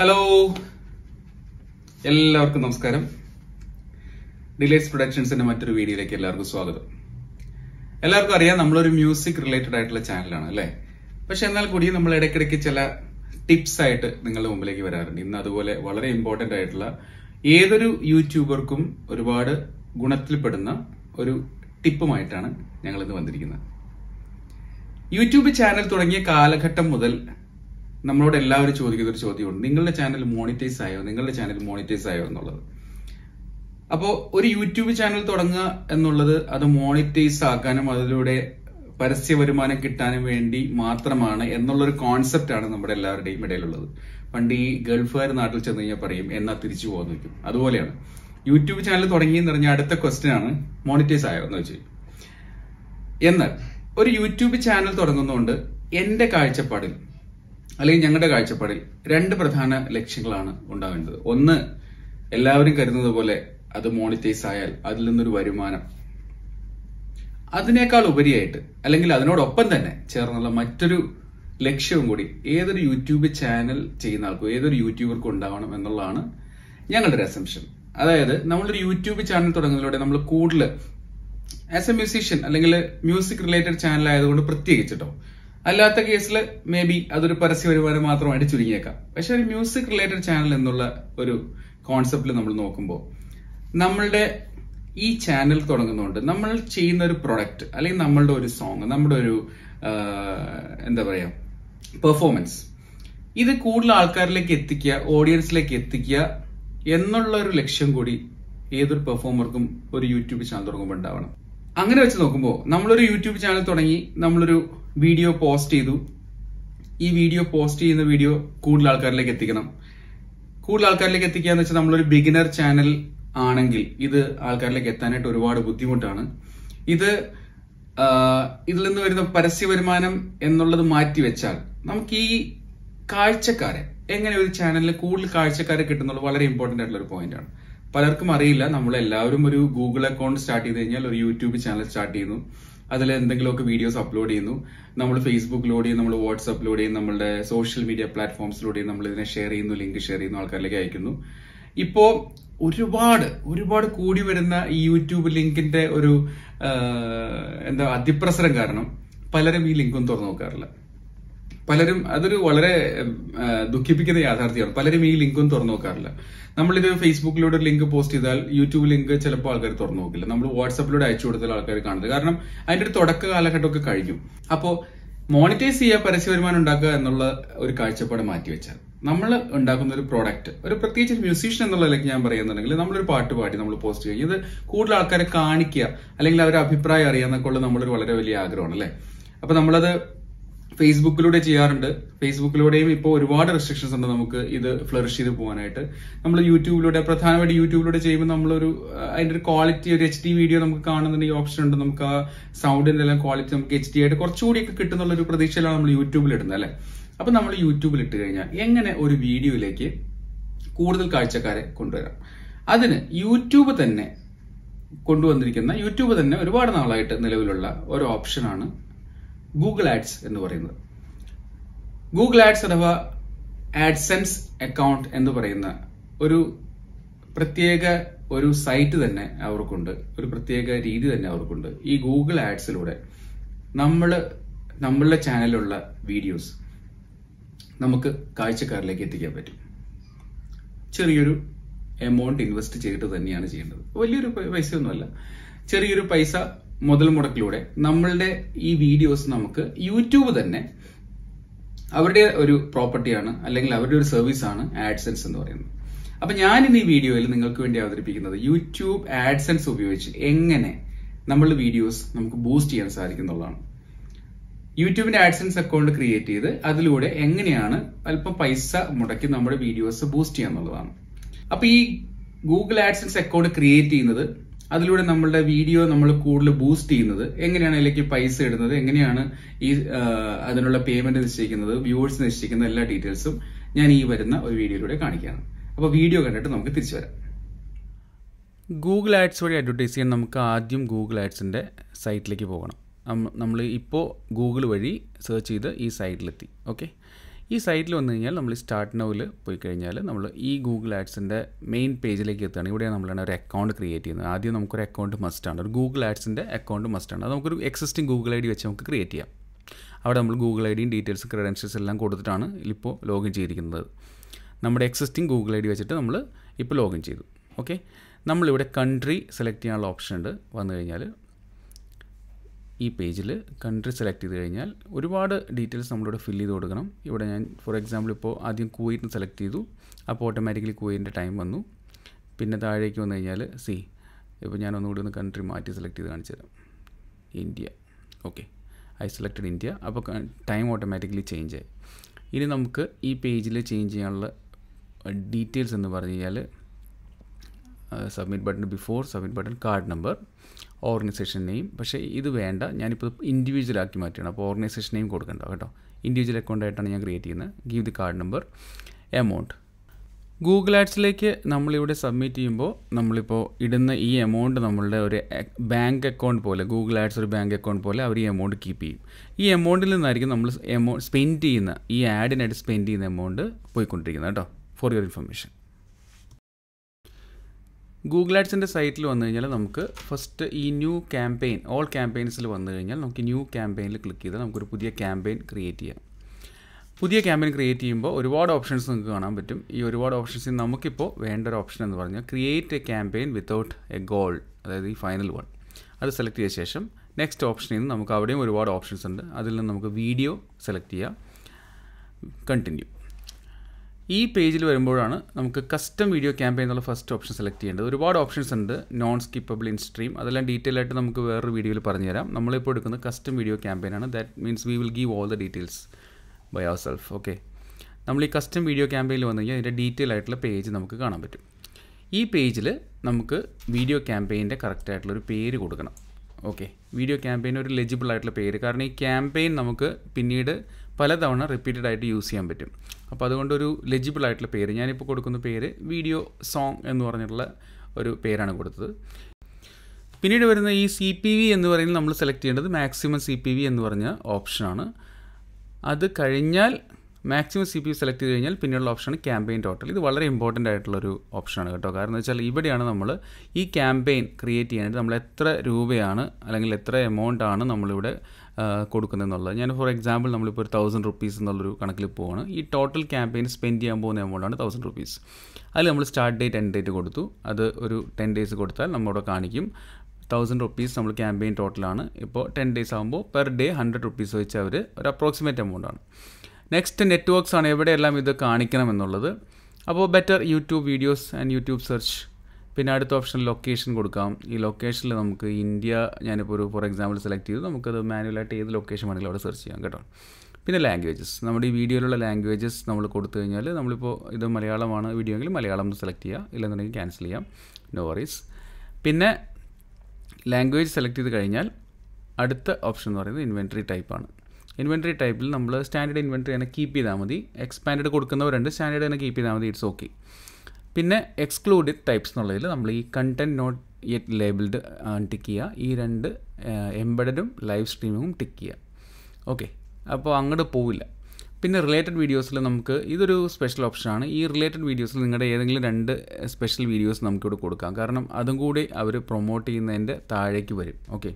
hello എല്ലാവർക്കും നമസ്കാരം delays പ്രൊഡക്ഷൻസിന്റെ മറ്റൊരു വീഡിയോയിലേക്ക് എല്ലാവർക്കും സ്വാഗതം എല്ലാവർക്കും അറിയാം നമ്മളൊരു മ്യൂസിക് റിലേറ്റഡ് ആയിട്ടുള്ള ചാനലാണ് അല്ലേ പക്ഷെ എന്നാൽ കൂടി നമ്മൾ ഇടയ്ക്കിടയ്ക്ക് ചില ടിപ്സ് ആയിട്ട് നിങ്ങളുടെ മുമ്പിലേക്ക് വരാറുണ്ട് ഇന്ന് അതുപോലെ വളരെ ഇമ്പോർട്ടന്റ് ആയിട്ടുള്ള ഏതൊരു യൂട്യൂബർക്കും ഒരുപാട് ഗുണത്തിൽപ്പെടുന്ന ഒരു ടിപ്പുമായിട്ടാണ് ഞങ്ങൾ ഇന്ന് വന്നിരിക്കുന്നത് യൂട്യൂബ് ചാനൽ തുടങ്ങിയ കാലഘട്ടം മുതൽ നമ്മളോട് എല്ലാവരും ചോദിക്കുന്ന ഒരു ചോദ്യമുണ്ട് നിങ്ങളുടെ ചാനൽ മോണിറ്റൈസ് ആയോ നിങ്ങളുടെ ചാനൽ മോണിറ്റൈസ് ആയോ എന്നുള്ളത് അപ്പോൾ ഒരു യൂട്യൂബ് ചാനൽ തുടങ്ങുക എന്നുള്ളത് അത് മോണിറ്റൈസ് ആക്കാനും അതിലൂടെ പരസ്യ വരുമാനം കിട്ടാനും വേണ്ടി മാത്രമാണ് എന്നുള്ളൊരു കോൺസെപ്റ്റാണ് നമ്മുടെ എല്ലാവരുടെയും ഇടയിലുള്ളത് പണ്ട് ഈ ഗൾഫുകാർ നാട്ടിൽ ചെന്ന് കഴിഞ്ഞാൽ പറയും എന്നാ തിരിച്ചു പോകാൻ വയ്ക്കും അതുപോലെയാണ് യൂട്യൂബ് ചാനൽ എന്ന് പറഞ്ഞാൽ അടുത്ത ക്വസ്റ്റ്യൻ ആണ് മോണിറ്റൈസ് ആയോ എന്ന് വെച്ചു എന്നാൽ ഒരു യൂട്യൂബ് ചാനൽ തുടങ്ങുന്നതുകൊണ്ട് എന്റെ കാഴ്ചപ്പാടിൽ അല്ലെങ്കിൽ ഞങ്ങളുടെ കാഴ്ചപ്പാടിൽ രണ്ട് പ്രധാന ലക്ഷ്യങ്ങളാണ് ഉണ്ടാകേണ്ടത് ഒന്ന് എല്ലാവരും കരുതുന്നത് പോലെ അത് മോണിറ്റൈസ് ആയാൽ അതിൽ നിന്നൊരു വരുമാനം അതിനേക്കാൾ ഉപരിയായിട്ട് അല്ലെങ്കിൽ അതിനോടൊപ്പം തന്നെ ചേർന്നുള്ള മറ്റൊരു ലക്ഷ്യവും കൂടി ഏതൊരു യൂട്യൂബ് ചാനൽ ചെയ്യുന്ന ആൾക്കും ഏതൊരു യൂട്യൂബർക്കും ഉണ്ടാവണം എന്നുള്ളതാണ് ഞങ്ങളുടെ ഒരു അസംഷൻ അതായത് നമ്മളൊരു യൂട്യൂബ് ചാനൽ തുടങ്ങുന്നതിലൂടെ നമ്മൾ കൂടുതൽ ആസ് എ മ്യൂസീഷ്യൻ അല്ലെങ്കിൽ മ്യൂസിക് റിലേറ്റഡ് ചാനൽ ആയതുകൊണ്ട് പ്രത്യേകിച്ചിട്ടോ അല്ലാത്ത കേസിൽ മേ ബി അതൊരു പരസ്യ വരുമാനം മാത്രമായിട്ട് ചുരുങ്ങിയേക്കാം പക്ഷെ ഒരു മ്യൂസിക് റിലേറ്റഡ് ചാനൽ എന്നുള്ള ഒരു കോൺസെപ്റ്റിൽ നമ്മൾ നോക്കുമ്പോൾ നമ്മളുടെ ഈ ചാനൽ തുടങ്ങുന്നുണ്ട് നമ്മൾ ചെയ്യുന്ന ഒരു പ്രൊഡക്റ്റ് അല്ലെങ്കിൽ നമ്മളുടെ ഒരു സോങ് നമ്മുടെ ഒരു എന്താ പറയുക പെർഫോമൻസ് ഇത് കൂടുതൽ ആൾക്കാരിലേക്ക് എത്തിക്കുക ഓഡിയൻസിലേക്ക് എത്തിക്കുക എന്നുള്ള ഒരു ലക്ഷ്യം കൂടി ഏതൊരു പെർഫോമർക്കും ഒരു യൂട്യൂബ് ചാനൽ തുടങ്ങുമ്പോൾ ഉണ്ടാവണം അങ്ങനെ വെച്ച് നോക്കുമ്പോൾ നമ്മളൊരു യൂട്യൂബ് ചാനൽ തുടങ്ങി നമ്മളൊരു വീഡിയോ പോസ്റ്റ് ചെയ്തു ഈ വീഡിയോ പോസ്റ്റ് ചെയ്യുന്ന വീഡിയോ കൂടുതൽ ആൾക്കാരിലേക്ക് എത്തിക്കണം കൂടുതൽ ആൾക്കാരിലേക്ക് എത്തിക്കുക എന്ന് വെച്ചാൽ നമ്മളൊരു ബിഗിനർ ചാനൽ ആണെങ്കിൽ ഇത് ആൾക്കാരിലേക്ക് എത്താനായിട്ട് ഒരുപാട് ബുദ്ധിമുട്ടാണ് ഇത് ഇതിൽ നിന്ന് വരുന്ന പരസ്യ വരുമാനം എന്നുള്ളത് മാറ്റി വെച്ചാൽ നമുക്ക് ഈ കാഴ്ചക്കാരെ എങ്ങനെ ഒരു ചാനലിൽ കൂടുതൽ കാഴ്ചക്കാരെ കിട്ടുന്നുള്ളത് വളരെ ഇമ്പോർട്ടന്റ് ആയിട്ടുള്ള ഒരു പോയിന്റാണ് പലർക്കും അറിയില്ല നമ്മൾ എല്ലാവരും ഒരു ഗൂഗിൾ അക്കൗണ്ട് സ്റ്റാർട്ട് ചെയ്ത് കഴിഞ്ഞാൽ ഒരു യൂട്യൂബ് ചാനൽ സ്റ്റാർട്ട് ചെയ്യുന്നു അതിൽ എന്തെങ്കിലുമൊക്കെ വീഡിയോസ് അപ്ലോഡ് ചെയ്യുന്നു നമ്മൾ ഫേസ്ബുക്കിലൂടെയും നമ്മൾ വാട്സപ്പിലൂടെയും നമ്മളുടെ സോഷ്യൽ മീഡിയ പ്ലാറ്റ്ഫോംസിലൂടെയും നമ്മൾ ഇതിനെ ഷെയർ ചെയ്യുന്നു ലിങ്ക് ഷെയർ ചെയ്യുന്നു ആൾക്കാരിലേക്ക് അയക്കുന്നു ഇപ്പോൾ ഒരുപാട് ഒരുപാട് കൂടി വരുന്ന ഈ യൂട്യൂബ് ലിങ്കിന്റെ ഒരു എന്താ അതിപ്രസരം കാരണം പലരും ഈ ലിങ്കും തുറന്നു നോക്കാറില്ല പലരും അതൊരു വളരെ ദുഃഖിപ്പിക്കുന്ന യാഥാർത്ഥ്യമാണ് പലരും ഈ ലിങ്കും തുറന്നു നോക്കാറില്ല നമ്മളിത് ഫേസ്ബുക്കിലൂടെ ഒരു ലിങ്ക് പോസ്റ്റ് ചെയ്താൽ യൂട്യൂബ് ലിങ്ക് ചിലപ്പോൾ ആൾക്കാർ തുറന്നു നോക്കില്ല നമ്മൾ വാട്സപ്പിലൂടെ അയച്ചു കൊടുത്താൽ ആൾക്കാർ കാണുന്നത് കാരണം അതിന്റെ ഒരു തുടക്ക കാലഘട്ടമൊക്കെ കഴിഞ്ഞു അപ്പോൾ മോണിറ്റൈസ് ചെയ്യുക പരസ്യ വരുമാനം ഉണ്ടാക്കുക എന്നുള്ള ഒരു കാഴ്ചപ്പാട് മാറ്റിവെച്ചാൽ നമ്മൾ ഉണ്ടാക്കുന്ന ഒരു പ്രോഡക്റ്റ് ഒരു പ്രത്യേകിച്ച് ഒരു മ്യൂസീഷ്യൻ എന്നുള്ള ഞാൻ പറയുന്നുണ്ടെങ്കിൽ നമ്മളൊരു പാട്ട് പാടി നമ്മൾ പോസ്റ്റ് ചെയ്യും ഇത് കൂടുതൽ ആൾക്കാരെ കാണിക്കുക അല്ലെങ്കിൽ അവരുടെ അഭിപ്രായം അറിയാന്നൊക്കെ ഉള്ളത് നമ്മളൊരു വളരെ വലിയ ആഗ്രഹമാണ് അല്ലേ അപ്പൊ നമ്മളത് ഫേസ്ബുക്കിലൂടെ ചെയ്യാറുണ്ട് ഫേസ്ബുക്കിലൂടെയും ഇപ്പോൾ ഒരുപാട് റെസ്ട്രിക്ഷൻസ് ഉണ്ട് നമുക്ക് ഇത് ഫ്ലറിഷ് ചെയ്ത് പോകാനായിട്ട് നമ്മൾ യൂട്യൂബിലൂടെ പ്രധാനമായിട്ട് യൂട്യൂബിലൂടെ ചെയ്യുമ്പോൾ നമ്മളൊരു അതിന്റെ ഒരു ക്വാളിറ്റി ഒരു എച്ച് ഡി വീഡിയോ നമുക്ക് കാണുന്നുണ്ടെങ്കിൽ ഓപ്ഷൻ ഉണ്ട് നമുക്ക് ആ സൗണ്ടിന്റെ എല്ലാം ക്വാളിറ്റി നമുക്ക് എച്ച് ഡി ആയിട്ട് കുറച്ചുകൂടിയൊക്കെ കിട്ടുന്നുള്ള ഒരു പ്രതീക്ഷയിലാണ് നമ്മൾ യൂട്യൂബിൽ ഇടുന്നത് അല്ലേ അപ്പൊ നമ്മൾ യൂട്യൂബിൽ ഇട്ട് കഴിഞ്ഞാൽ എങ്ങനെ ഒരു വീഡിയോയിലേക്ക് കൂടുതൽ കാഴ്ചക്കാരെ കൊണ്ടുവരാം അതിന് യൂട്യൂബ് തന്നെ കൊണ്ടുവന്നിരിക്കുന്ന യൂട്യൂബ് തന്നെ ഒരുപാട് നാളായിട്ട് നിലവിലുള്ള ഒരു ഓപ്ഷനാണ് ഗൂഗിൾ ആഡ്സ് എന്ന് പറയുന്നത് ഗൂഗിൾ ആഡ്സ് അഥവാ ആഡ്സെൻസ് അക്കൗണ്ട് എന്ന് പറയുന്ന ഒരു പ്രത്യേക ഒരു സൈറ്റ് തന്നെ അവർക്കുണ്ട് ഒരു പ്രത്യേക രീതി തന്നെ അവർക്കുണ്ട് ഈ ഗൂഗിൾ ആഡ്സിലൂടെ നമ്മൾ നമ്മളുടെ ചാനലിലുള്ള വീഡിയോസ് നമുക്ക് കാഴ്ചക്കാരിലേക്ക് എത്തിക്കാൻ പറ്റും ചെറിയൊരു എമൗണ്ട് ഇൻവെസ്റ്റ് ചെയ്തിട്ട് തന്നെയാണ് ചെയ്യേണ്ടത് വലിയൊരു പൈസയൊന്നുമല്ല ചെറിയൊരു പൈസ മുതൽ മുടക്കിലൂടെ നമ്മളുടെ ഈ വീഡിയോസ് നമുക്ക് യൂട്യൂബ് തന്നെ അവരുടെ ഒരു പ്രോപ്പർട്ടിയാണ് അല്ലെങ്കിൽ അവരുടെ ഒരു സർവീസ് ആണ് ആഡ്സെൻസ് എന്ന് പറയുന്നത് അപ്പൊ ഞാൻ ഇന്ന് ഈ വീഡിയോയിൽ നിങ്ങൾക്ക് വേണ്ടി അവതരിപ്പിക്കുന്നത് യൂട്യൂബ് ആഡ്സെൻസ് ഉപയോഗിച്ച് എങ്ങനെ നമ്മളുടെ വീഡിയോസ് നമുക്ക് ബൂസ്റ്റ് ചെയ്യാൻ സാധിക്കുന്നുള്ളതാണ് യൂട്യൂബിന്റെ ആഡ്സെൻസ് അക്കൗണ്ട് ക്രിയേറ്റ് ചെയ്ത് അതിലൂടെ എങ്ങനെയാണ് അല്പം പൈസ മുടക്കി നമ്മുടെ വീഡിയോസ് ബൂസ്റ്റ് ചെയ്യാന്നുള്ളതാണ് അപ്പൊ ഈ ഗൂഗിൾ ആഡ്സെൻസ് അക്കൗണ്ട് ക്രിയേറ്റ് ചെയ്യുന്നത് അതിലൂടെ നമ്മളുടെ വീഡിയോ നമ്മൾ കൂടുതൽ ബൂസ്റ്റ് ചെയ്യുന്നത് എങ്ങനെയാണ് അതിലേക്ക് പൈസ ഇടുന്നത് എങ്ങനെയാണ് ഈ അതിനുള്ള പേയ്മെന്റ് നിശ്ചയിക്കുന്നത് വ്യൂവേഴ്സ് നിശ്ചയിക്കുന്ന എല്ലാ ഡീറ്റെയിൽസും ഞാൻ ഈ വരുന്ന ഒരു വീഡിയോയിലൂടെ കാണിക്കുകയാണ് അപ്പോൾ വീഡിയോ കണ്ടിട്ട് നമുക്ക് തിരിച്ചു വരാം ഗൂഗിൾ ആഡ്സ് വഴി അഡ്വർടൈസ് ചെയ്യാൻ നമുക്ക് ആദ്യം ഗൂഗിൾ ആഡ്സിൻ്റെ സൈറ്റിലേക്ക് പോകണം നമ്മൾ ഇപ്പോൾ ഗൂഗിൾ വഴി സെർച്ച് ചെയ്ത് ഈ സൈറ്റിലെത്തി ഓക്കെ ഈ സൈറ്റിൽ വന്നു കഴിഞ്ഞാൽ നമ്മൾ സ്റ്റാർട്ട് നൗവിൽ പോയി കഴിഞ്ഞാൽ നമ്മൾ ഈ ഗൂഗിൾ ആഡ്സിൻ്റെ മെയിൻ പേജിലേക്ക് എത്തുകയാണ് ഇവിടെയാണ് നമ്മളാണ് ഒരു അക്കൗണ്ട് ക്രിയേറ്റ് ചെയ്യുന്നത് ആദ്യം നമുക്കൊരു അക്കൗണ്ട് മസ്റ്റ് ആണ് ഒരു ഗൂഗിൾ ആഡ്സിൻ്റെ അക്കൗണ്ട് മസ്റ്റ് ആണ് അത് നമുക്കൊരു എക്സിസ്റ്റിംഗ് ഗൂഗിൾ ഐ ഡി വെച്ച് നമുക്ക് ക്രിയേറ്റ് ചെയ്യാം അവിടെ നമ്മൾ ഗൂഗിൾ ഐ ഡിയും ഡീറ്റെയിൽസ് ക്രെഡൻഷ്യൽസ് എല്ലാം കൊടുത്തിട്ടാണ് ഇപ്പോൾ ലോഗിൻ ചെയ്തിരിക്കുന്നത് നമ്മുടെ എക്സിസ്റ്റിംഗ് ഗൂഗിൾ ഐ ഡി വെച്ചിട്ട് നമ്മൾ ഇപ്പോൾ ലോഗിൻ ചെയ്തു ഓക്കെ നമ്മളിവിടെ കൺട്രി സെലക്ട് ചെയ്യാനുള്ള ഓപ്ഷൻ ഉണ്ട് വന്നു കഴിഞ്ഞാൽ ഈ പേജിൽ കൺട്രി സെലക്ട് ചെയ്ത് കഴിഞ്ഞാൽ ഒരുപാട് ഡീറ്റെയിൽസ് നമ്മളിവിടെ ഫില്ല് ചെയ്ത് കൊടുക്കണം ഇവിടെ ഞാൻ ഫോർ എക്സാമ്പിൾ ഇപ്പോൾ ആദ്യം കുവൈറ്റിന് സെലക്ട് ചെയ്തു അപ്പോൾ ഓട്ടോമാറ്റിക്കലി കുവൈറ്റിൻ്റെ ടൈം വന്നു പിന്നെ താഴേക്ക് വന്നു കഴിഞ്ഞാൽ സി ഇപ്പോൾ ഞാൻ ഒന്നുകൂടി ഒന്ന് കൺട്രി മാറ്റി സെലക്ട് ചെയ്ത് കാണിച്ചു തരാം India okay I selected India അപ്പോൾ ടൈം ഓട്ടോമാറ്റിക്കലി ചേഞ്ച് ആയി ഇനി നമുക്ക് ഈ പേജിൽ ചേഞ്ച് ചെയ്യാനുള്ള ഡീറ്റെയിൽസ് എന്ന് പറഞ്ഞു കഴിഞ്ഞാൽ submit button before submit button card number organisation name പക്ഷേ ഇത് വേണ്ട ഞാനിപ്പോൾ ഇൻഡിവിജ്വൽ ആക്കി മാറ്റിയാണ് അപ്പോൾ ഓർഗനൈസേഷൻ നെയിം കൊടുക്കണ്ട കേട്ടോ ഇൻഡിവിജ്വൽ അക്കൗണ്ട് ആയിട്ടാണ് ഞാൻ ക്രിയേറ്റ് ചെയ്യുന്നത് give the card number amount Google ആഡ്സിലേക്ക് നമ്മളിവിടെ സബ്മിറ്റ് ചെയ്യുമ്പോൾ നമ്മളിപ്പോൾ ഇടുന്ന ഈ എമൗണ്ട് നമ്മളുടെ ഒരു ബാങ്ക് അക്കൗണ്ട് പോലെ ഗൂഗിൾ ആഡ്സ് ഒരു ബാങ്ക് അക്കൗണ്ട് പോലെ അവർ ഈ എമൗണ്ട് കീപ്പ് ചെയ്യും ഈ എമൗണ്ടിൽ നിന്നായിരിക്കും നമ്മൾ എമൗണ്ട് സ്പെൻഡ് ചെയ്യുന്ന ഈ ആഡിനായിട്ട് സ്പെൻഡ് ചെയ്യുന്ന എമൗണ്ട് പോയിക്കൊണ്ടിരിക്കുന്നത് കേട്ടോ ഫോർ യുവർ ഇൻഫർമേഷൻ ഗൂഗിൾ ആഡ്സിൻ്റെ സൈറ്റിൽ വന്നു കഴിഞ്ഞാൽ നമുക്ക് ഫസ്റ്റ് ഈ ന്യൂ ക്യാമ്പയിൻ ഓൾ ക്യാമ്പയിൻസിൽ വന്നു കഴിഞ്ഞാൽ നമുക്ക് ന്യൂ ക്യാമ്പയിനിൽ ക്ലിക്ക് ചെയ്താൽ നമുക്കൊരു പുതിയ ക്യാമ്പയിൻ ക്രിയേറ്റ് ചെയ്യാം പുതിയ ക്യാമ്പയിൻ ക്രിയേറ്റ് ചെയ്യുമ്പോൾ ഒരുപാട് ഓപ്ഷൻസ് നമുക്ക് കാണാൻ പറ്റും ഈ ഒരുപാട് ഓപ്ഷൻസിൽ നമുക്കിപ്പോൾ വേണ്ട ഒരു ഓപ്ഷൻ എന്ന് പറഞ്ഞാൽ create a campaign without a goal അതായത് ഈ ഫൈനൽ വൺ അത് സെലക്ട് ചെയ്ത ശേഷം നെക്സ്റ്റ് ഓപ്ഷനിൽ നിന്ന് നമുക്ക് അവിടെയും ഒരുപാട് ഓപ്ഷൻസ് ഉണ്ട് അതിൽ നിന്ന് നമുക്ക് വീഡിയോ സെലക്ട് ചെയ്യാം കണ്ടിന്യൂ ഈ പേജിൽ വരുമ്പോഴാണ് നമുക്ക് കസ്റ്റം വീഡിയോ ക്യാമ്പയിൻ എന്നുള്ള ഫസ്റ്റ് ഓപ്ഷൻ സെലക്ട് ചെയ്യേണ്ടത് ഒരുപാട് ഓപ്ഷൻസ് ഉണ്ട് നോൺ സ്കിപ്പബിൾ ഇൻ സ്ട്രീം അതെല്ലാം ഡീറ്റെയിൽ ആയിട്ട് നമുക്ക് വേറൊരു വീഡിയോയിൽ പറഞ്ഞുതരാം നമ്മളിപ്പോൾ എടുക്കുന്നത് കസ്റ്റം വീഡിയോ ക്യാമ്പയിനാണ് that means we will give all the details by our self okay നമ്മൾ ഈ കസ്റ്റം വീഡിയോ ക്യാമ്പയിനിൽ വന്നു കഴിഞ്ഞാൽ അതിൻ്റെ ഡീറ്റെയിൽ ആയിട്ടുള്ള പേജ് നമുക്ക് കാണാൻ പറ്റും ഈ പേജിൽ നമുക്ക് വീഡിയോ ക്യാമ്പയിൻ്റെ കറക്റ്റായിട്ടുള്ളൊരു പേര് കൊടുക്കണം ഓക്കെ വീഡിയോ ക്യാമ്പയിൻ ഒരു ലെജിബിൾ ആയിട്ടുള്ള പേര് കാരണം ഈ ക്യാമ്പയിൻ നമുക്ക് പിന്നീട് പലതവണ റിപ്പീറ്റഡ് ആയിട്ട് യൂസ് ചെയ്യാൻ പറ്റും അപ്പോൾ അതുകൊണ്ടൊരു ലെജിബിൾ ആയിട്ടുള്ള പേര് ഞാനിപ്പോൾ കൊടുക്കുന്ന പേര് വീഡിയോ സോങ് എന്ന് പറഞ്ഞിട്ടുള്ള ഒരു പേരാണ് കൊടുത്തത് പിന്നീട് വരുന്ന ഈ സി പി വി എന്ന് പറയുന്നത് നമ്മൾ സെലക്ട് ചെയ്യേണ്ടത് മാക്സിമം സി പി വി എന്ന് പറഞ്ഞ ഓപ്ഷനാണ് അത് കഴിഞ്ഞാൽ maximum C P V select ചെയ്ത് കഴിഞ്ഞാൽ പിന്നെയുള്ള ഓപ്ഷനാണ് ക്യാമ്പയിൻ ടോട്ടൽ ഇത് വളരെ ഇമ്പോർട്ടൻ്റ് ആയിട്ടുള്ളൊരു ഓപ്ഷനാണ് കേട്ടോ കാരണം എന്ന് വെച്ചാൽ ഇവിടെയാണ് നമ്മൾ ഈ ക്യാമ്പയിൻ ക്രിയേറ്റ് ചെയ്യാനായിട്ട് നമ്മൾ എത്ര രൂപയാണ് അല്ലെങ്കിൽ എത്ര എമൗണ്ട് ആണ് നമ്മളിവിടെ കൊടുക്കുന്നതെന്നുള്ളത് ഞാൻ ഫോർ എക്സാമ്പിൾ നമ്മളിപ്പോൾ ഒരു തൗസൻഡ് റുപ്പീസ് എന്നുള്ളൊരു കണക്കിൽ പോവാണ് ഈ ടോട്ടൽ ക്യാമ്പയിൻ സ്പെൻഡ് ചെയ്യാൻ പോകുന്ന എമൗണ്ടാണ് തൗസൻഡ് റുപ്പീസ് അതിൽ നമ്മൾ സ്റ്റാർട്ട് ഡേറ്റ് എൻഡ് ഡേറ്റ് കൊടുത്തു അത് ഒരു ടെൻ ഡേയ്സ് കൊടുത്താൽ നമ്മളോട് കാണിക്കും തൗസൻഡ് റുപ്പീസ് നമ്മൾ ക്യാമ്പയിൻ ടോട്ടലാണ് ഇപ്പോൾ ടെൻ ഡേയ്സ് ആകുമ്പോൾ പെർ ഡേ ഹൺഡ്രഡ് റുപ്പീസ് വെച്ച് അവർ ഒരു അപ്രോക്സിമേറ്റ് എമൗണ്ടാണ് നെക്സ്റ്റ് നെറ്റ്വർക്ക്സ് ആണ് എവിടെയെല്ലാം ഇത് കാണിക്കണം എന്നുള്ളത് അപ്പോൾ better YouTube videos and YouTube search പിന്നെ അടുത്ത ഓപ്ഷൻ ലൊക്കേഷൻ കൊടുക്കാം ഈ ലൊക്കേഷനിൽ നമുക്ക് ഇന്ത്യ ഞാനിപ്പോൾ ഒരു ഫോർ എക്സാമ്പിൾ സെലക്ട് ചെയ്തു നമുക്കത് മാനുവലായിട്ട് ഏത് ലൊക്കേഷൻ വേണമെങ്കിലും അവിടെ സെർച്ച് ചെയ്യാം കേട്ടോ പിന്നെ ലാംഗ്വേജസ് നമ്മുടെ ഈ വീഡിയോയിലുള്ള ലാംഗ്വേജസ് നമ്മൾ കൊടുത്തു കഴിഞ്ഞാൽ നമ്മളിപ്പോൾ ഇത് മലയാളമാണ് വീഡിയോ എങ്കിൽ മലയാളം സെലക്ട് ചെയ്യാം ഇല്ലെന്നുണ്ടെങ്കിൽ ക്യാൻസൽ ചെയ്യാം നോ വറീസ് പിന്നെ ലാംഗ്വേജ് സെലക്ട് ചെയ്ത് കഴിഞ്ഞാൽ അടുത്ത ഓപ്ഷൻ എന്ന് പറയുന്നത് ഇൻവെൻട്രി ടൈപ്പാണ് ഇൻവെൻട്രി ടൈപ്പിൽ നമ്മൾ സ്റ്റാൻഡേർഡ് ഇൻവെൻട്രി തന്നെ കീപ്പ് ചെയ്താൽ മതി എക്സ്പാൻഡ് കൊടുക്കുന്നവരുണ്ട് സ്റ്റാൻഡേർഡ് തന്നെ കീപ്പ് ചെയ്താൽ മതി ഇറ്റ്സ് ഓക്കെ പിന്നെ എക്സ്ക്ലൂഡഡ് ടൈപ്സ് എന്നുള്ളതിൽ നമ്മൾ ഈ content not yet labelled tick ചെയ്യുക ഈ രണ്ട് എംബഡും ലൈവ് സ്ട്രീമിങ്ങും ടിക്ക് ചെയ്യുക ഓക്കെ അപ്പോൾ അങ്ങോട്ട് പോവില്ല പിന്നെ റിലേറ്റഡ് വീഡിയോസിൽ നമുക്ക് ഇതൊരു സ്പെഷ്യൽ ഓപ്ഷനാണ് ഈ റിലേറ്റഡ് വീഡിയോസിൽ നിങ്ങളുടെ ഏതെങ്കിലും രണ്ട് സ്പെഷ്യൽ വീഡിയോസ് നമുക്കിവിടെ കൊടുക്കാം കാരണം അതും കൂടി അവർ പ്രൊമോട്ട് ചെയ്യുന്നതിൻ്റെ താഴേക്ക് വരും ഓക്കെ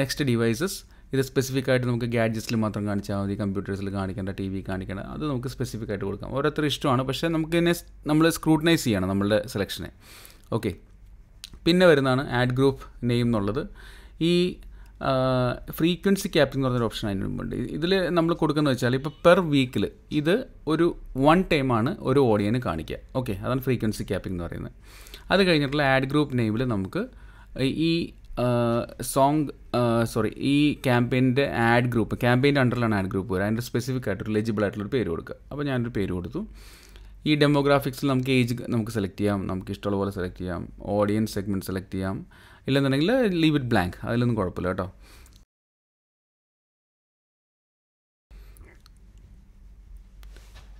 നെക്സ്റ്റ് ഡിവൈസസ് ഇത് സ്പെസിഫിക് ആയിട്ട് നമുക്ക് ഗാഡ്ജറ്റ്സിൽ മാത്രം കാണിച്ചാൽ മതി കമ്പ്യൂട്ടേഴ്സിൽ കാണിക്കേണ്ട ടി വി കാണിക്കേണ്ട അത് നമുക്ക് സ്പെസിഫിക് ആയിട്ട് കൊടുക്കാം ഓരോരുത്തർ ഇഷ്ടമാണ് പക്ഷേ നമുക്ക് ഇതിനെ നമ്മൾ സ്ക്രൂട്ടനൈസ് ചെയ്യണം നമ്മളുടെ സെലക്ഷനെ ഓക്കെ പിന്നെ വരുന്നതാണ് ആഡ് ഗ്രൂപ്പ് നെയിം എന്നുള്ളത് ഈ ഫ്രീക്വൻസി ക്യാപ്പിംഗ് എന്ന് പറഞ്ഞൊരു ഓപ്ഷൻ അതിന് മുമ്പുണ്ട് ഇതിൽ നമ്മൾ കൊടുക്കുന്നത് വെച്ചാൽ ഇപ്പോൾ പെർ വീക്കിൽ ഇത് ഒരു വൺ ടൈമാണ് ഒരു ഓഡിയന് കാണിക്കുക ഓക്കെ അതാണ് ഫ്രീക്വൻസി ക്യാപ്പിംഗ് എന്ന് പറയുന്നത് അത് കഴിഞ്ഞിട്ടുള്ള ആഡ് ഗ്രൂപ്പ് നെയിമിൽ നമുക്ക് ഈ സോങ് സോറി ഈ ക്യാമ്പയിൻ്റെ ആഡ് ഗ്രൂപ്പ് ക്യാമ്പയിൻ്റെ അണ്ടറിലാണ് ആഡ് ഗ്രൂപ്പ് വരിക അതിൻ്റെ സ്പെസിഫിക് ആയിട്ട് എലിജിബിൾ ആയിട്ടുള്ളൊരു പേര് കൊടുക്കുക അപ്പോൾ ഞാനൊരു പേര് കൊടുത്തു ഈ ഡെമോഗ്രാഫിക്സിൽ നമുക്ക് ഏജ് നമുക്ക് സെലക്ട് ചെയ്യാം നമുക്ക് ഇഷ്ടമുള്ള പോലെ സെലക്ട് ചെയ്യാം ഓഡിയൻസ് സെഗ്മെൻറ്റ് സെലക്ട് ചെയ്യാം ഇല്ലെന്നുണ്ടെങ്കിൽ ലീവ് ഇറ്റ് ബ്ലാങ്ക് അതിലൊന്നും കുഴപ്പമില്ല കേട്ടോ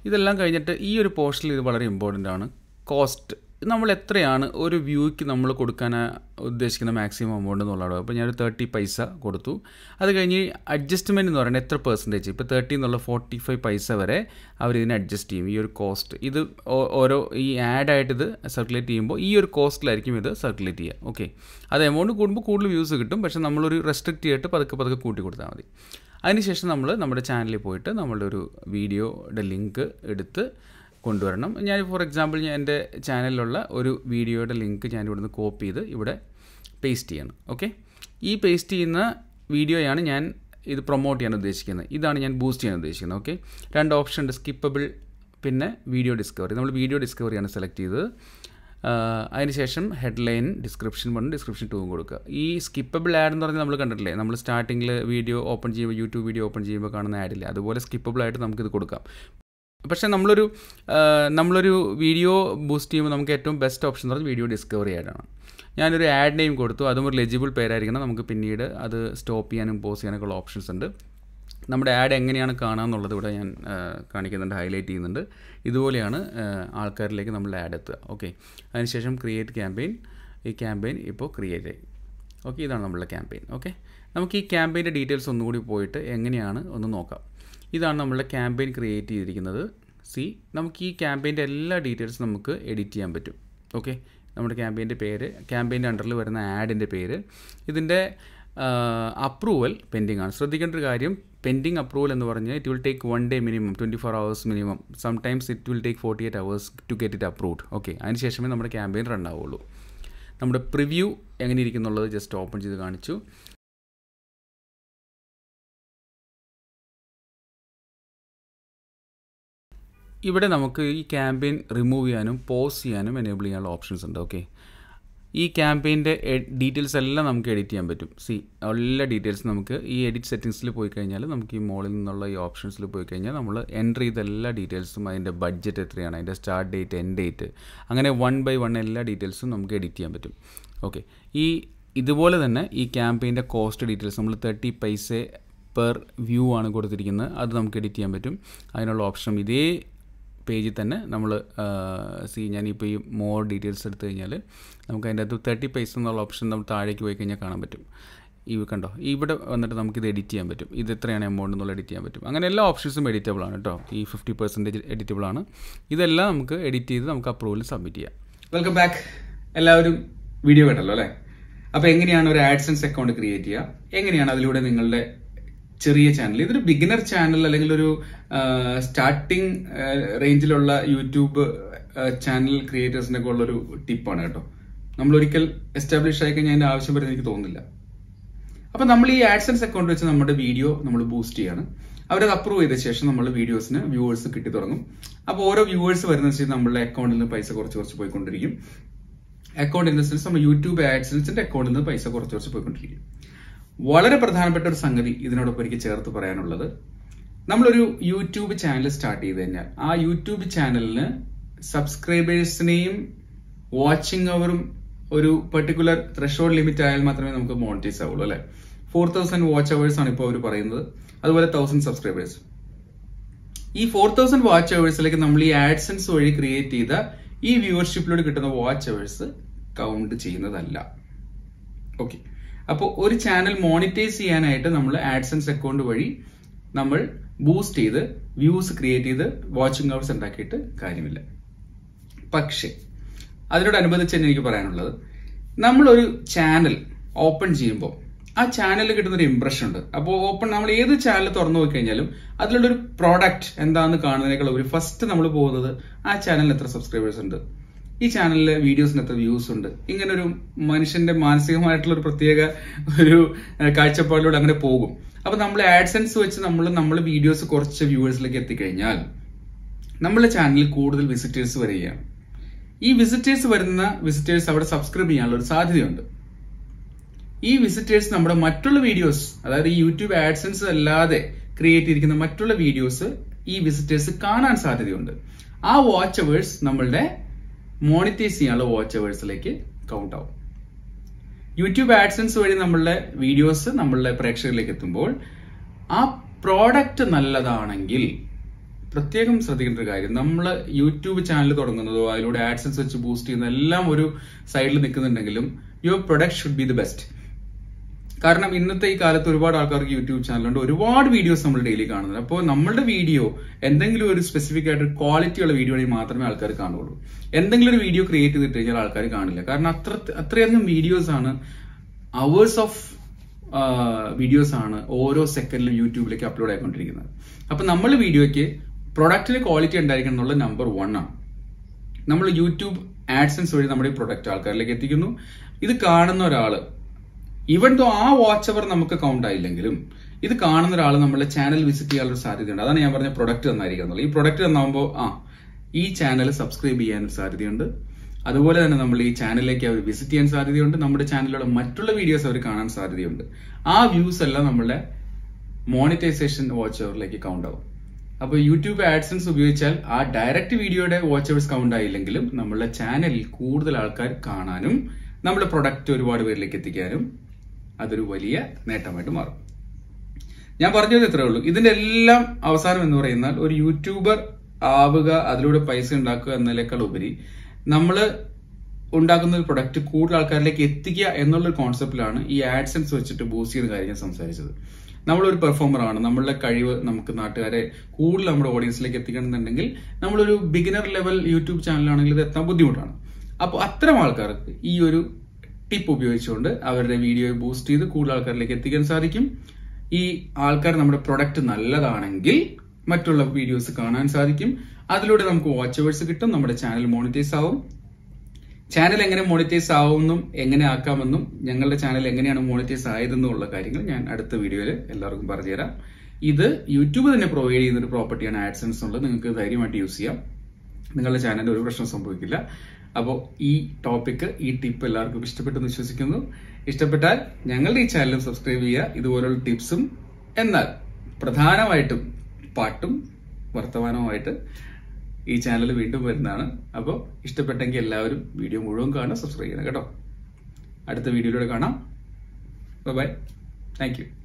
ഇതെല്ലാം കഴിഞ്ഞിട്ട് ഈ ഒരു പോർഷനിൽ ഇത് വളരെ ഇമ്പോർട്ടൻ്റ് ആണ് കോസ്റ്റ് നമ്മൾ എത്രയാണ് ഒരു വ്യൂക്ക് നമ്മൾ കൊടുക്കാൻ ഉദ്ദേശിക്കുന്ന മാക്സിമം എമൗണ്ട് എന്നുള്ളതാണ് അപ്പോൾ ഞാനൊരു തേർട്ടി പൈസ കൊടുത്തു അത് കഴിഞ്ഞ് അഡ്ജസ്റ്റ്മെൻറ്റ് എന്ന് പറയുന്നത് എത്ര പെർസെൻറ്റേജ് ഇപ്പോൾ തേർട്ടി എന്നുള്ള ഫോർട്ടി ഫൈവ് പൈസ വരെ അവർ ഇതിനെ അഡ്ജസ്റ്റ് ചെയ്യും ഈ ഒരു കോസ്റ്റ് ഇത് ഓരോ ഈ ആഡായിട്ട് ഇത് സർക്കുലേറ്റ് ചെയ്യുമ്പോൾ ഈ ഒരു കോസ്റ്റിലായിരിക്കും ഇത് സർക്കുലേറ്റ് ചെയ്യുക ഓക്കെ അത് എമൗണ്ട് കൂടുമ്പോൾ കൂടുതൽ വ്യൂസ് കിട്ടും പക്ഷേ നമ്മളൊരു റെസ്ട്രിക്റ്റ് ചെയ്തിട്ട് പതുക്കെ പതുക്കെ കൂട്ടി കൊടുത്താൽ മതി അതിനുശേഷം നമ്മൾ നമ്മുടെ ചാനലിൽ പോയിട്ട് നമ്മളൊരു ഒരു വീഡിയോയുടെ ലിങ്ക് എടുത്ത് കൊണ്ടുവരണം ഞാൻ ഫോർ എക്സാമ്പിൾ ഞാൻ എൻ്റെ ചാനലിലുള്ള ഒരു വീഡിയോയുടെ ലിങ്ക് ഞാൻ ഇവിടുന്ന് കോപ്പി ചെയ്ത് ഇവിടെ പേസ്റ്റ് ചെയ്യണം ഓക്കെ ഈ പേസ്റ്റ് ചെയ്യുന്ന വീഡിയോയാണ് ഞാൻ ഇത് പ്രൊമോട്ട് ചെയ്യാൻ ഉദ്ദേശിക്കുന്നത് ഇതാണ് ഞാൻ ബൂസ്റ്റ് ചെയ്യാൻ ഉദ്ദേശിക്കുന്നത് ഓക്കെ രണ്ട് ഓപ്ഷൻ ഉണ്ട് സ്കിപ്പബിൾ പിന്നെ വീഡിയോ ഡിസ്കവറി നമ്മൾ വീഡിയോ ഡിസ്കവറിയാണ് സെലക്ട് ചെയ്തത് അതിനുശേഷം ഹെഡ്ലൈൻ ഡിസ്ക്രിപ്ഷൻ വൺ ഡിസ്ക്രിപ്ഷൻ ടൂവും കൊടുക്കുക ഈ സ്കിപ്പബിൾ ആഡ് എന്ന് പറഞ്ഞാൽ നമ്മൾ കണ്ടിട്ടില്ലേ നമ്മൾ സ്റ്റാർട്ടിങ്ങിൽ വീഡിയോ ഓപ്പൺ ചെയ്യുമ്പോൾ യൂട്യൂബ് വീഡിയോ ഓപ്പൺ ചെയ്യുമ്പോൾ കാണുന്ന ആഡില്ല അതുപോലെ സ്കിപ്പബിൾ ആയിട്ട് നമുക്കിത് കൊടുക്കാം പക്ഷേ നമ്മളൊരു നമ്മളൊരു വീഡിയോ ബൂസ്റ്റ് ചെയ്യുമ്പോൾ നമുക്ക് ഏറ്റവും ബെസ്റ്റ് ഓപ്ഷൻ എന്ന് പറഞ്ഞാൽ വീഡിയോ ഡിസ്കവറി ആയിട്ടാണ് ഞാനൊരു ആഡ് നെയിം കൊടുത്തു അതും ഒരു ലെജിബിൾ പേരായിരിക്കണം നമുക്ക് പിന്നീട് അത് സ്റ്റോപ്പ് ചെയ്യാനും പോസ് ചെയ്യാനൊക്കെ ഉള്ള ഓപ്ഷൻസ് ഉണ്ട് നമ്മുടെ ആഡ് എങ്ങനെയാണ് കാണുക എന്നുള്ളത് ഇവിടെ ഞാൻ കാണിക്കുന്നുണ്ട് ഹൈലൈറ്റ് ചെയ്യുന്നുണ്ട് ഇതുപോലെയാണ് ആൾക്കാരിലേക്ക് നമ്മൾ ആഡ് എത്തുക ഓക്കെ അതിനുശേഷം ക്രിയേറ്റ് ക്യാമ്പയിൻ ഈ ക്യാമ്പയിൻ ഇപ്പോൾ ക്രിയേറ്റ് ആയി ഓക്കെ ഇതാണ് നമ്മളുടെ ക്യാമ്പയിൻ ഓക്കെ നമുക്ക് ഈ ക്യാമ്പയിൻ്റെ ഡീറ്റെയിൽസ് ഒന്നുകൂടി പോയിട്ട് എങ്ങനെയാണ് ഒന്ന് നോക്കാം ഇതാണ് നമ്മളുടെ ക്യാമ്പയിൻ ക്രിയേറ്റ് ചെയ്തിരിക്കുന്നത് സി നമുക്ക് ഈ ക്യാമ്പയിൻ്റെ എല്ലാ ഡീറ്റെയിൽസും നമുക്ക് എഡിറ്റ് ചെയ്യാൻ പറ്റും ഓക്കെ നമ്മുടെ ക്യാമ്പയിൻ്റെ പേര് ക്യാമ്പയിൻ്റെ അണ്ടറിൽ വരുന്ന ആഡിൻ്റെ പേര് ഇതിൻ്റെ അപ്രൂവൽ പെൻഡിങ് ആണ് ശ്രദ്ധിക്കേണ്ട ഒരു കാര്യം പെൻഡിങ് അപ്രൂവൽ എന്ന് പറഞ്ഞാൽ it will take one day minimum twenty four hours minimum sometimes it will take forty eight hours to get it approved okay അതിനുശേഷമേ നമ്മുടെ ക്യാമ്പയിൻ റൺ ആവുള്ളൂ നമ്മുടെ പ്രിവ്യൂ എങ്ങനെ ഇരിക്കുന്നുള്ളത് ജസ്റ്റ് ഓപ്പൺ ചെയ്ത് കാണിച്ചു ഇവിടെ നമുക്ക് ഈ ക്യാമ്പയിൻ റിമൂവ് ചെയ്യാനും പോസ് ചെയ്യാനും എനേബിൾ ചെയ്യാനുള്ള ഓപ്ഷൻസ് ഉണ്ട് ഓക്കെ ഈ ക്യാമ്പയിൻ്റെ ഡീറ്റെയിൽസ് എല്ലാം നമുക്ക് എഡിറ്റ് ചെയ്യാൻ പറ്റും സി എല്ലാ ഡീറ്റെയിൽസ് നമുക്ക് ഈ എഡിറ്റ് സെറ്റിങ്സിൽ പോയി കഴിഞ്ഞാൽ നമുക്ക് ഈ മോളിൽ നിന്നുള്ള ഈ ഓപ്ഷൻസിൽ പോയി കഴിഞ്ഞാൽ നമ്മൾ എൻട്രി ചെയ്ത എല്ലാ ഡീറ്റെയിൽസും അതിൻ്റെ ബഡ്ജറ്റ് എത്രയാണ് അതിൻ്റെ സ്റ്റാർട്ട് ഡേറ്റ് എൻഡ് ഡേറ്റ് അങ്ങനെ വൺ ബൈ വൺ എല്ലാ ഡീറ്റെയിൽസും നമുക്ക് എഡിറ്റ് ചെയ്യാൻ പറ്റും ഓക്കെ ഈ ഇതുപോലെ തന്നെ ഈ ക്യാമ്പയിൻ്റെ കോസ്റ്റ് ഡീറ്റെയിൽസ് നമ്മൾ തേർട്ടി പൈസ പെർ വ്യൂ ആണ് കൊടുത്തിരിക്കുന്നത് അത് നമുക്ക് എഡിറ്റ് ചെയ്യാൻ പറ്റും അതിനുള്ള ഓപ്ഷൻ ഇതേ പേജിൽ തന്നെ നമ്മൾ സി ഞാനിപ്പോൾ ഈ മോർ ഡീറ്റെയിൽസ് എടുത്തു കഴിഞ്ഞാൽ നമുക്ക് അതിൻ്റെ അകത്ത് തേർട്ടി പൈസ എന്നുള്ള ഓപ്ഷൻ നമ്മൾ താഴേക്ക് പോയി കഴിഞ്ഞാൽ കാണാൻ പറ്റും ഈ കണ്ടോ ഇവിടെ വന്നിട്ട് നമുക്കിത് എഡിറ്റ് ചെയ്യാൻ പറ്റും ഇത് എത്രയാണ് എമൗണ്ട് എന്നുള്ള എഡിറ്റ് ചെയ്യാൻ പറ്റും അങ്ങനെ എല്ലാ ഓപ്ഷൻസും എഡിറ്റബിൾ ആണ് കേട്ടോ ഈ ഫിഫ്റ്റി പെർസെൻറ്റേജ് എഡിറ്റബിൾ ആണ് ഇതെല്ലാം നമുക്ക് എഡിറ്റ് ചെയ്ത് നമുക്ക് അപ്രൂവൽ സബ്മിറ്റ് ചെയ്യാം വെൽക്കം ബാക്ക് എല്ലാവരും വീഡിയോ കേട്ടല്ലോ അല്ലേ അപ്പോൾ എങ്ങനെയാണ് ഒരു ആഡ്സൻസ് അക്കൗണ്ട് ക്രിയേറ്റ് ചെയ്യുക എങ്ങനെയാണ് അതിലൂടെ നിങ്ങളുടെ ചെറിയ ചാനൽ ഇതൊരു ബിഗിനർ ചാനൽ അല്ലെങ്കിൽ ഒരു സ്റ്റാർട്ടിംഗ് റേഞ്ചിലുള്ള യൂട്യൂബ് ചാനൽ ക്രിയേറ്റേഴ്സിനൊക്കെ ഉള്ളൊരു ടിപ്പാണ് കേട്ടോ നമ്മൾ ഒരിക്കൽ എസ്റ്റാബ്ലിഷ് ആയി കഴിഞ്ഞാൽ അതിന്റെ ആവശ്യം വരുന്നത് എനിക്ക് തോന്നുന്നില്ല അപ്പൊ നമ്മൾ ഈ ആഡ്സൻസ് അക്കൗണ്ട് വെച്ച് നമ്മുടെ വീഡിയോ നമ്മൾ ബൂസ്റ്റ് ചെയ്യാണ് അവരത് അപ്രൂവ് ചെയ്ത ശേഷം നമ്മൾ വീഡിയോസിന് വ്യൂവേഴ്സ് കിട്ടി തുടങ്ങും അപ്പോൾ ഓരോ വ്യൂവേഴ്സ് വരുന്ന ശേഷം നമ്മുടെ അക്കൗണ്ടിൽ നിന്ന് പൈസ കുറച്ച് കുറച്ച് പോയിക്കൊണ്ടിരിക്കും അക്കൗണ്ട് ഇൻ ദ സെൻസ് നമ്മൾ യൂട്യൂബ് ആഡ്സൻസിന്റെ അക്കൗണ്ടിൽ നിന്ന് പൈസ കുറച്ച് കുറച്ച് പോയിക്കൊണ്ടിരിക്കും വളരെ പ്രധാനപ്പെട്ട ഒരു സംഗതി ഇതിനോടൊപ്പം എനിക്ക് ചേർത്ത് പറയാനുള്ളത് നമ്മളൊരു യൂട്യൂബ് ചാനൽ സ്റ്റാർട്ട് ചെയ്ത് കഴിഞ്ഞാൽ ആ യൂട്യൂബ് ചാനലിന് സബ്സ്ക്രൈബേഴ്സിനെയും വാച്ചിങ് അവറും ഒരു പെർട്ടിക്കുലർ ത്രഷോൾഡ് ലിമിറ്റ് ആയാൽ മാത്രമേ നമുക്ക് മോണിറ്റൈസ് ആവുള്ളൂ അല്ലെ ഫോർ തൗസൻഡ് വാച്ച് അവേഴ്സ് ആണ് ഇപ്പോൾ അവർ പറയുന്നത് അതുപോലെ തൗസൻഡ് സബ്സ്ക്രൈബേഴ്സ് ഈ ഫോർ തൗസൻഡ് വാച്ച് അവേഴ്സിലേക്ക് നമ്മൾ ഈ ആഡ്സൻസ് വഴി ക്രിയേറ്റ് ചെയ്ത ഈ വ്യൂവർഷിപ്പിലൂടെ കിട്ടുന്ന വാച്ച് അവേഴ്സ് കൗണ്ട് ചെയ്യുന്നതല്ല ഓക്കെ അപ്പോൾ ഒരു ചാനൽ മോണിറ്റൈസ് ചെയ്യാനായിട്ട് നമ്മൾ ആഡ്സൻസ് അക്കൗണ്ട് വഴി നമ്മൾ ബൂസ്റ്റ് ചെയ്ത് വ്യൂസ് ക്രിയേറ്റ് ചെയ്ത് വാച്ചിങ് അവേഴ്സ് ഉണ്ടാക്കിയിട്ട് കാര്യമില്ല പക്ഷേ അതിനോടനുബന്ധിച്ച് തന്നെ എനിക്ക് പറയാനുള്ളത് നമ്മളൊരു ചാനൽ ഓപ്പൺ ചെയ്യുമ്പോൾ ആ ചാനലിൽ കിട്ടുന്നൊരു ഇംപ്രഷൻ ഉണ്ട് അപ്പോൾ ഓപ്പൺ നമ്മൾ ഏത് ചാനൽ തുറന്നു പോയി കഴിഞ്ഞാലും അതിലുള്ളൊരു പ്രോഡക്റ്റ് എന്താണെന്ന് കാണുന്നതിനേക്കാൾ ഒരു ഫസ്റ്റ് നമ്മൾ പോകുന്നത് ആ ചാനലിൽ എത്ര സബ്സ്ക്രൈബേഴ്സ് ഉണ്ട് ഈ ചാനലിലെ വീഡിയോസിനകത്ത് വ്യൂസ് ഉണ്ട് ഇങ്ങനെ ഒരു മനുഷ്യന്റെ മാനസികമായിട്ടുള്ള ഒരു പ്രത്യേക ഒരു കാഴ്ചപ്പാടിലൂടെ അങ്ങനെ പോകും അപ്പൊ നമ്മൾ ആഡ്സൻസ് വെച്ച് നമ്മൾ നമ്മൾ വീഡിയോസ് കുറച്ച് വ്യൂവേഴ്സിലേക്ക് എത്തിക്കഴിഞ്ഞാൽ നമ്മളെ ചാനലിൽ കൂടുതൽ വിസിറ്റേഴ്സ് വരികയാണ് ഈ വിസിറ്റേഴ്സ് വരുന്ന വിസിറ്റേഴ്സ് അവിടെ സബ്സ്ക്രൈബ് ചെയ്യാനുള്ള ഒരു സാധ്യതയുണ്ട് ഈ വിസിറ്റേഴ്സ് നമ്മുടെ മറ്റുള്ള വീഡിയോസ് അതായത് ഈ യൂട്യൂബ് ആഡ്സൻസ് അല്ലാതെ ക്രിയേറ്റ് ചെയ്തിരിക്കുന്ന മറ്റുള്ള വീഡിയോസ് ഈ വിസിറ്റേഴ്സ് കാണാൻ സാധ്യതയുണ്ട് ആ വാച്ചവേഴ്സ് നമ്മളുടെ മോണിറ്റൈസ് ചെയ്യാനുള്ള വാച്ച് അവേഴ്സിലേക്ക് കൗണ്ട് ആവും യൂട്യൂബ് ആഡ്സൻസ് വഴി നമ്മളുടെ വീഡിയോസ് നമ്മളുടെ പ്രേക്ഷകരിലേക്ക് എത്തുമ്പോൾ ആ പ്രോഡക്റ്റ് നല്ലതാണെങ്കിൽ പ്രത്യേകം ശ്രദ്ധിക്കേണ്ട ഒരു കാര്യം നമ്മൾ യൂട്യൂബ് ചാനൽ തുടങ്ങുന്നതോ അതിലൂടെ ആഡ്സൻസ് വെച്ച് ബൂസ്റ്റ് ചെയ്യുന്ന എല്ലാം ഒരു സൈഡിൽ നിൽക്കുന്നുണ്ടെങ്കിലും your product should be the best കാരണം ഇന്നത്തെ ഈ കാലത്ത് ഒരുപാട് ആൾക്കാർക്ക് യൂട്യൂബ് ചാനലുണ്ട് ഒരുപാട് വീഡിയോസ് നമ്മൾ ഡെയിലി കാണുന്നുണ്ട് അപ്പോൾ നമ്മളുടെ വീഡിയോ എന്തെങ്കിലും ഒരു സ്പെസിഫിക് ആയിട്ട് ക്വാളിറ്റിയുള്ള വീഡിയോ ആണെങ്കിൽ മാത്രമേ ആൾക്കാർ കാണുള്ളൂ എന്തെങ്കിലും ഒരു വീഡിയോ ക്രിയേറ്റ് ചെയ്തിട്ട് കഴിഞ്ഞാൽ ആൾക്കാർ കാണില്ല കാരണം അത്ര അത്രയധികം വീഡിയോസ് ആണ് അവേഴ്സ് ഓഫ് വീഡിയോസ് ആണ് ഓരോ സെക്കൻഡിലും യൂട്യൂബിലേക്ക് അപ്ലോഡ് ആയിക്കൊണ്ടിരിക്കുന്നത് അപ്പൊ നമ്മൾ വീഡിയോയ്ക്ക് പ്രൊഡക്റ്റിന് ക്വാളിറ്റി ഉണ്ടായിരിക്കണം എന്നുള്ള നമ്പർ വൺ ആണ് നമ്മൾ യൂട്യൂബ് ആഡ്സൻസ് വഴി നമ്മുടെ പ്രൊഡക്റ്റ് ആൾക്കാരിലേക്ക് എത്തിക്കുന്നു ഇത് കാണുന്ന ഒരാൾ ഈവൻ ദോ ആ വാച്ച് അവർ നമുക്ക് കൗണ്ട് ആയില്ലെങ്കിലും ഇത് കാണുന്ന ഒരാൾ നമ്മളെ ചാനൽ വിസിറ്റ് ചെയ്യാനുള്ള സാധ്യതയുണ്ട് അതാണ് ഞാൻ പറഞ്ഞ പ്രൊഡക്റ്റ് തന്നായിരിക്കും ഈ പ്രൊഡക്റ്റ് തന്നാകുമ്പോൾ ആ ഈ ചാനൽ സബ്സ്ക്രൈബ് ചെയ്യാൻ സാധ്യതയുണ്ട് അതുപോലെ തന്നെ നമ്മൾ ഈ ചാനലിലേക്ക് അവർ വിസിറ്റ് ചെയ്യാൻ സാധ്യതയുണ്ട് നമ്മുടെ ചാനലിലുള്ള മറ്റുള്ള വീഡിയോസ് അവർ കാണാൻ സാധ്യതയുണ്ട് ആ വ്യൂസ് എല്ലാം നമ്മളുടെ മോണിറ്റൈസേഷൻ വാച്ച് അവറിലേക്ക് കൗണ്ട് ആവും അപ്പോൾ യൂട്യൂബ് ആഡ്സൻസ് ഉപയോഗിച്ചാൽ ആ ഡയറക്റ്റ് വീഡിയോയുടെ വാച്ച് അവേഴ്സ് കൗണ്ട് ആയില്ലെങ്കിലും നമ്മളുടെ ചാനലിൽ കൂടുതൽ ആൾക്കാർ കാണാനും നമ്മുടെ പ്രൊഡക്റ്റ് ഒരുപാട് പേരിലേക്ക് എത്തിക്കാനും അതൊരു വലിയ നേട്ടമായിട്ട് മാറും ഞാൻ പറഞ്ഞത് ഇത്രേ ഉള്ളൂ ഇതിന്റെ എല്ലാം അവസാനം എന്ന് പറയുന്നാൽ ഒരു യൂട്യൂബർ ആവുക അതിലൂടെ പൈസ ഉണ്ടാക്കുക എന്നതിനേക്കാൾ ഉപരി നമ്മൾ ഉണ്ടാക്കുന്ന ഒരു പ്രൊഡക്റ്റ് കൂടുതൽ ആൾക്കാരിലേക്ക് എത്തിക്കുക എന്നുള്ള കോൺസെപ്റ്റിലാണ് ഈ ആഡ്സൻസ് വെച്ചിട്ട് ബൂസ്റ്റ് ചെയ്യുന്ന കാര്യം ഞാൻ സംസാരിച്ചത് നമ്മളൊരു പെർഫോമറാണ് നമ്മളുടെ കഴിവ് നമുക്ക് നാട്ടുകാരെ കൂടുതൽ നമ്മുടെ ഓഡിയൻസിലേക്ക് എത്തിക്കണമെന്നുണ്ടെങ്കിൽ നമ്മളൊരു ബിഗിനർ ലെവൽ യൂട്യൂബ് ചാനലാണെങ്കിൽ ഇത് എത്താൻ ബുദ്ധിമുട്ടാണ് അപ്പോൾ അത്തരം ആൾക്കാർക്ക് ഈ ഒരു ടിപ്പ് ഉപയോഗിച്ചുകൊണ്ട് അവരുടെ വീഡിയോ ബൂസ്റ്റ് ചെയ്ത് കൂടുതൽ ആൾക്കാരിലേക്ക് എത്തിക്കാൻ സാധിക്കും ഈ ആൾക്കാർ നമ്മുടെ പ്രൊഡക്റ്റ് നല്ലതാണെങ്കിൽ മറ്റുള്ള വീഡിയോസ് കാണാൻ സാധിക്കും അതിലൂടെ നമുക്ക് വാച്ചവേഴ്സ് കിട്ടും നമ്മുടെ ചാനൽ മോണിറ്റൈസ് ആവും ചാനൽ എങ്ങനെ മോണിറ്റൈസ് ആവുമെന്നും എങ്ങനെ ആക്കാമെന്നും ഞങ്ങളുടെ ചാനൽ എങ്ങനെയാണ് മോണിറ്റൈസ് ആയതെന്നുള്ള കാര്യങ്ങൾ ഞാൻ അടുത്ത വീഡിയോയിൽ എല്ലാവർക്കും പറഞ്ഞുതരാം ഇത് യൂട്യൂബ് തന്നെ പ്രൊവൈഡ് ചെയ്യുന്ന ഒരു പ്രോപ്പർട്ടിയാണ് ആഡ്സൻസ് ഉള്ളത് നിങ്ങൾക്ക് ധൈര്യമായിട്ട് യൂസ് ചെയ്യാം നിങ്ങളുടെ ചാനലിൽ ഒരു പ്രശ്നം സംഭവിക്കില്ല അപ്പോൾ ഈ ടോപ്പിക്ക് ഈ ടിപ്പ് എല്ലാവർക്കും ഇഷ്ടപ്പെട്ടെന്ന് വിശ്വസിക്കുന്നു ഇഷ്ടപ്പെട്ടാൽ ഞങ്ങളുടെ ഈ ചാനലും സബ്സ്ക്രൈബ് ചെയ്യുക ഇതുപോലുള്ള ടിപ്സും എന്നാൽ പ്രധാനമായിട്ടും പാട്ടും വർത്തമാനവുമായിട്ട് ഈ ചാനൽ വീണ്ടും വരുന്നതാണ് അപ്പോൾ ഇഷ്ടപ്പെട്ടെങ്കിൽ എല്ലാവരും വീഡിയോ മുഴുവൻ കാണുക സബ്സ്ക്രൈബ് ചെയ്യണം കേട്ടോ അടുത്ത വീഡിയോയിലൂടെ കാണാം ബൈ താങ്ക് യു